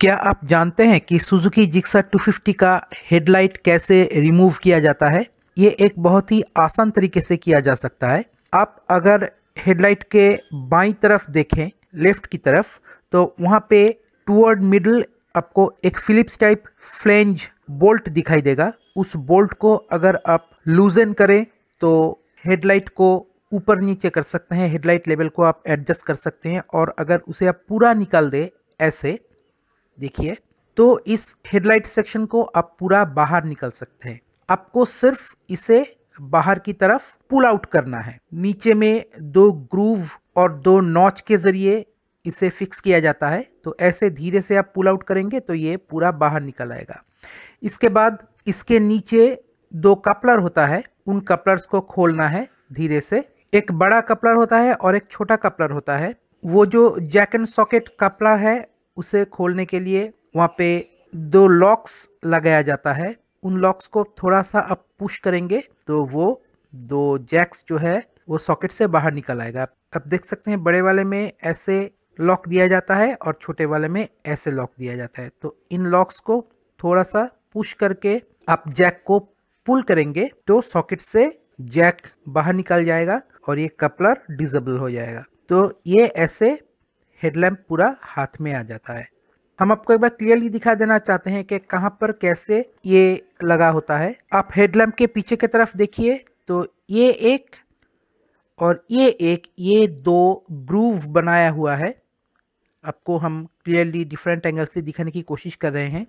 क्या आप जानते हैं कि सुजुकी जिक्सा 250 का हेडलाइट कैसे रिमूव किया जाता है ये एक बहुत ही आसान तरीके से किया जा सकता है आप अगर हेडलाइट के बाई तरफ देखें लेफ्ट की तरफ तो वहाँ पे टूअर्ड मिडल आपको एक फिलिप्स टाइप फ्लेंज बोल्ट दिखाई देगा उस बोल्ट को अगर आप लूजन करें तो हेडलाइट को ऊपर नीचे कर सकते हैं हेडलाइट लेवल को आप एडजस्ट कर सकते हैं और अगर उसे आप पूरा निकाल दें ऐसे देखिए तो इस हेडलाइट सेक्शन को आप पूरा बाहर निकल सकते हैं आपको सिर्फ इसे बाहर की तरफ पुल आउट करना है नीचे में दो ग्रूव और दो नॉच के जरिए इसे फिक्स किया जाता है तो ऐसे धीरे से आप पुल आउट करेंगे तो ये पूरा बाहर निकल आएगा इसके बाद इसके नीचे दो कपलर होता है उन कपलर्स को खोलना है धीरे से एक बड़ा कपलर होता है और एक छोटा कपलर होता है वो जो जैक एंड सॉकेट कपलर है उसे खोलने के लिए वहाँ पे दो लॉक्स लगाया जाता है उन लॉक्स को थोड़ा सा आप पुश करेंगे तो वो दो जैक्स जो है वो सॉकेट से बाहर निकल आएगा अब देख सकते हैं बड़े वाले में ऐसे लॉक दिया जाता है और छोटे वाले में ऐसे लॉक दिया जाता है तो इन लॉक्स को थोड़ा सा पुश करके आप जैक को पुल करेंगे तो सॉकेट से जैक बाहर निकल जाएगा और ये कपलर डिजेबल हो जाएगा तो ये ऐसे हेडलैम्प पूरा हाथ में आ जाता है हम आपको एक बार क्लियरली दिखा देना चाहते हैं कि कहाँ पर कैसे ये लगा होता है आप हेडलैम्प के पीछे की तरफ देखिए तो ये एक और ये एक ये दो ग्रूव बनाया हुआ है आपको हम क्लियरली डिफरेंट एंगल से दिखाने की कोशिश कर रहे हैं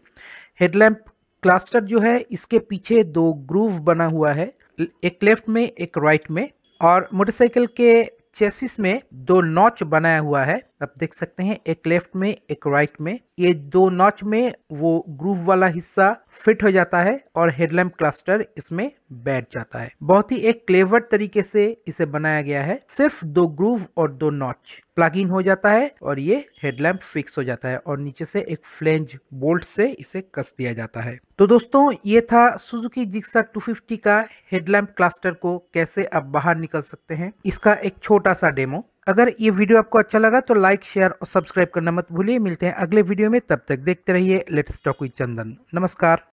हेडलैम्प क्लास्टर जो है इसके पीछे दो ग्रूव बना हुआ है एक लेफ्ट में एक राइट में और मोटरसाइकिल के चेसिस में दो नॉच बनाया हुआ है आप देख सकते हैं एक लेफ्ट में एक राइट में ये दो नॉच में वो ग्रूव वाला हिस्सा फिट हो जाता है और हेडलैम्प क्लस्टर इसमें बैठ जाता है बहुत ही एक क्लेवर तरीके से इसे बनाया गया है सिर्फ दो ग्रूव और दो नॉच प्लग इन हो जाता है और ये हेडलैम्प फिक्स हो जाता है और नीचे से एक फ्लेंज बोल्ट से इसे कस दिया जाता है तो दोस्तों ये था सुजुकी जिक्सा 250 का हेडलैम्प क्लस्टर को कैसे आप बाहर निकल सकते हैं इसका एक छोटा सा डेमो अगर ये वीडियो आपको अच्छा लगा तो लाइक शेयर और सब्सक्राइब करना मत भूलिए मिलते हैं अगले वीडियो में तब तक देखते रहिए लेट्स टॉक विथ चंदन नमस्कार